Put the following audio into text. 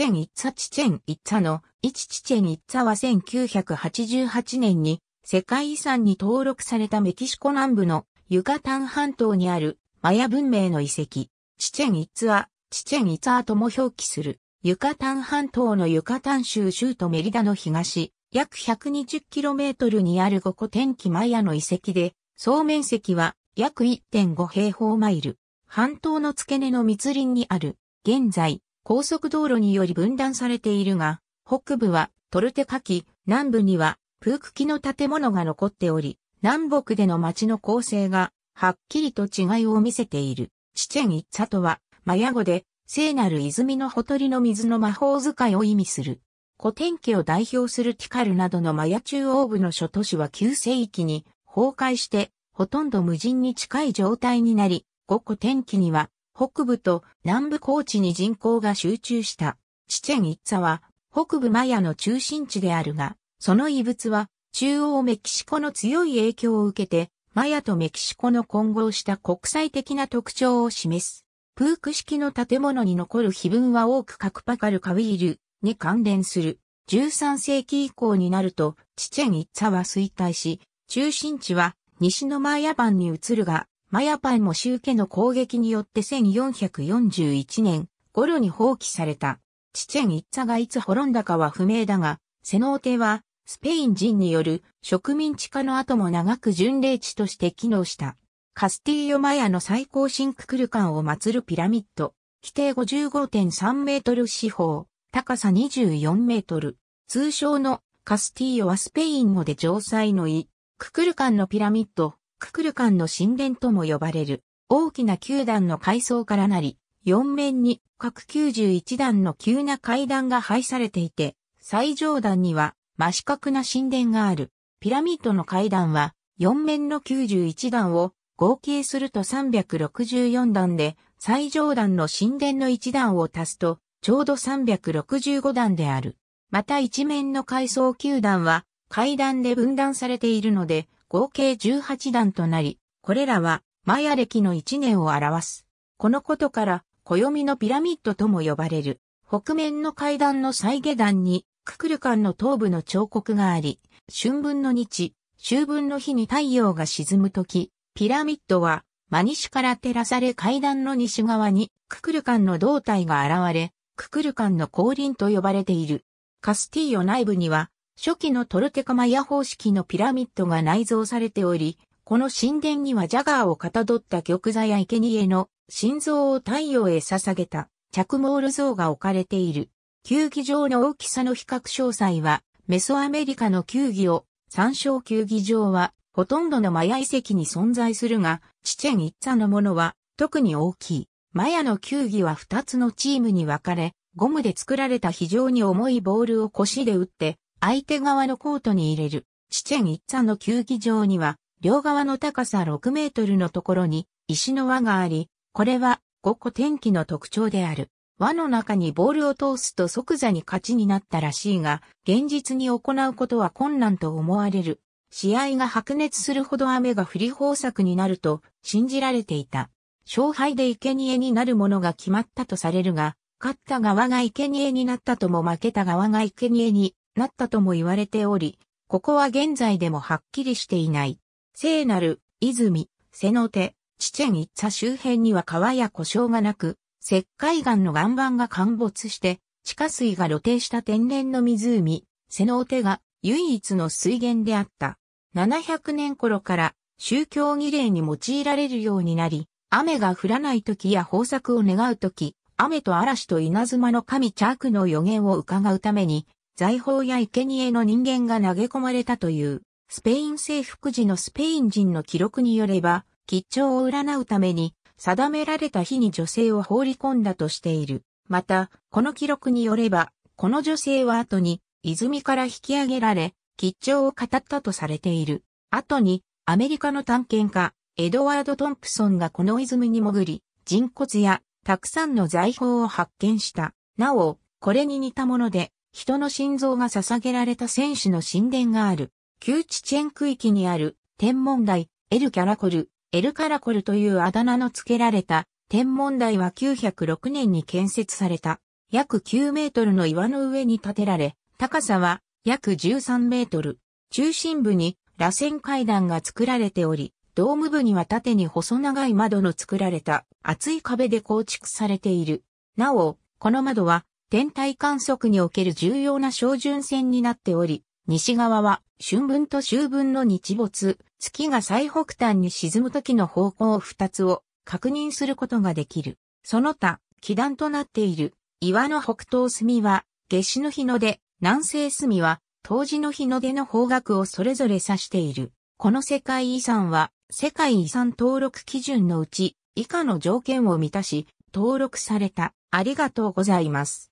チェン・イッツァ・チチェン・イッツァの、イチ・チチェン・イッツァは1988年に世界遺産に登録されたメキシコ南部のユカタン半島にあるマヤ文明の遺跡、チチェン・イッツァ、チチェン・イッツァとも表記する、ユカタン半島のユカタン州州都メリダの東、約 120km にある五個天気マヤの遺跡で、総面積は約1.5平方マイル。半島の付け根の密林にある、現在、高速道路により分断されているが、北部はトルテカキ、南部にはプークキの建物が残っており、南北での町の構成がはっきりと違いを見せている。チチェン・イッツァとは、マヤ語で聖なる泉のほとりの水の魔法使いを意味する。古典家を代表するティカルなどのマヤ中央部の諸都市は旧世紀に崩壊して、ほとんど無人に近い状態になり、五古典家には北部と南部高地に人口が集中したチチェン・イッツァは北部マヤの中心地であるが、その遺物は中央メキシコの強い影響を受けて、マヤとメキシコの混合した国際的な特徴を示す。プーク式の建物に残る碑文は多くカクパカル・カウィールに関連する。13世紀以降になると、チチェン・イッツァは衰退し、中心地は西のマヤ版に移るが、マヤパンも宗家の攻撃によって1441年ゴロに放棄された。チチェン一茶がいつ滅んだかは不明だが、セノーテはスペイン人による植民地化の後も長く巡礼地として機能した。カスティーヨマヤの最高神ククルカンを祀るピラミッド。規定55.3メートル四方、高さ24メートル。通称のカスティーヨはスペイン語で城塞の意。ククルカンのピラミッド、ククルカンの神殿とも呼ばれる大きな球段の階層からなり、4面に各91段の急な階段が配されていて、最上段には真四角な神殿がある。ピラミッドの階段は4面の91段を合計すると364段で、最上段の神殿の1段を足すと、ちょうど365段である。また一面の階層9段は階段で分断されているので、合計18段となり、これらはマヤ暦の1年を表す。このことから、暦のピラミッドとも呼ばれる、北面の階段の再下段に、ククルカンの頭部の彫刻があり、春分の日、秋分の日に太陽が沈むとき、ピラミッドは真西から照らされ階段の西側にククルカンの胴体が現れ、ククルカンの降臨と呼ばれている。カスティーヨ内部には初期のトルテカマヤ方式のピラミッドが内蔵されており、この神殿にはジャガーをかたどった玉座や生贄の心臓を太陽へ捧げた着毛ル像が置かれている。球技場の大きさの比較詳細は、メソアメリカの球技を参照球技場は、ほとんどのマヤ遺跡に存在するが、チチェン一茶のものは特に大きい。マヤの球技は2つのチームに分かれ、ゴムで作られた非常に重いボールを腰で打って、相手側のコートに入れる、チチェン一茶の球技場には、両側の高さ6メートルのところに石の輪があり、これは五個天気の特徴である。輪の中にボールを通すと即座に勝ちになったらしいが、現実に行うことは困難と思われる。試合が白熱するほど雨が降り豊作になると信じられていた。勝敗で生贄になるものが決まったとされるが、勝った側が生贄になったとも負けた側が生贄になったとも言われており、ここは現在でもはっきりしていない。聖なる、泉、瀬の手、チチェン周辺には川や故障がなく、石灰岩の岩盤が陥没して、地下水が露呈した天然の湖、瀬の手が唯一の水源であった。700年頃から宗教儀礼に用いられるようになり、雨が降らない時や豊作を願う時、雨と嵐と稲妻の神チャークの予言を伺うために、財宝や生贄の人間が投げ込まれたという、スペイン征服時のスペイン人の記録によれば、吉兆を占うために、定められた日に女性を放り込んだとしている。また、この記録によれば、この女性は後に、泉から引き上げられ、吉兆を語ったとされている。後に、アメリカの探検家、エドワード・トンプソンがこの泉に潜り、人骨やたくさんの財宝を発見した。なお、これに似たもので、人の心臓が捧げられた戦士の神殿がある、旧地チェン区域にある、天文台、エルキャラコル、エルカラコルというあだ名の付けられた、天文台は906年に建設された、約9メートルの岩の上に建てられ、高さは約13メートル。中心部に螺旋階段が作られており、ドーム部には縦に細長い窓の作られた厚い壁で構築されている。なお、この窓は天体観測における重要な照準線になっており、西側は春分と秋分の日没、月が最北端に沈む時の方向2つを確認することができる。その他、気団となっている岩の北東隅は夏至の日の出、南西隅は冬至の日の出の方角をそれぞれ指している。この世界遺産は世界遺産登録基準のうち以下の条件を満たし登録された。ありがとうございます。